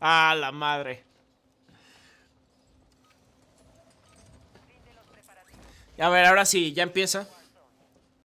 A la madre. A ver, ahora sí, ya empieza.